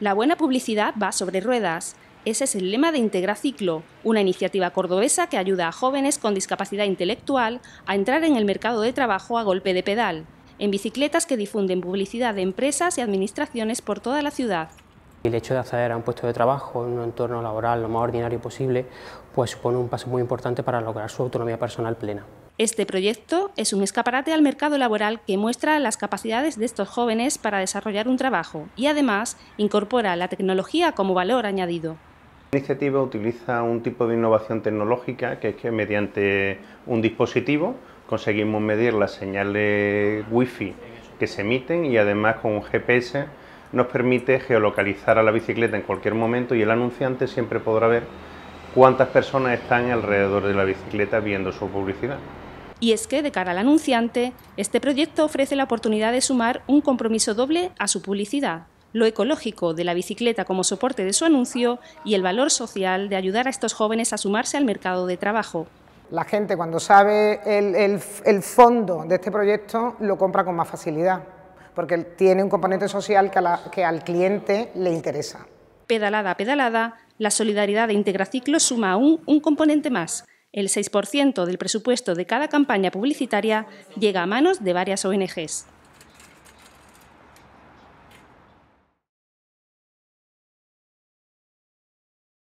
La buena publicidad va sobre ruedas. Ese es el lema de Integraciclo, una iniciativa cordobesa que ayuda a jóvenes con discapacidad intelectual a entrar en el mercado de trabajo a golpe de pedal, en bicicletas que difunden publicidad de empresas y administraciones por toda la ciudad. El hecho de acceder a un puesto de trabajo en un entorno laboral lo más ordinario posible, pues supone un paso muy importante para lograr su autonomía personal plena. Este proyecto es un escaparate al mercado laboral que muestra las capacidades de estos jóvenes para desarrollar un trabajo y además incorpora la tecnología como valor añadido. La iniciativa utiliza un tipo de innovación tecnológica que es que mediante un dispositivo conseguimos medir las señales wifi que se emiten y además con un GPS nos permite geolocalizar a la bicicleta en cualquier momento y el anunciante siempre podrá ver cuántas personas están alrededor de la bicicleta viendo su publicidad. Y es que, de cara al anunciante, este proyecto ofrece la oportunidad de sumar un compromiso doble a su publicidad, lo ecológico de la bicicleta como soporte de su anuncio y el valor social de ayudar a estos jóvenes a sumarse al mercado de trabajo. La gente cuando sabe el, fondo de este proyecto lo compra con más facilidad, porque tiene un componente social que, que al cliente le interesa. Pedalada a pedalada, la solidaridad de Integraciclo suma aún un componente más, el 6% del presupuesto de cada campaña publicitaria llega a manos de varias ONGs.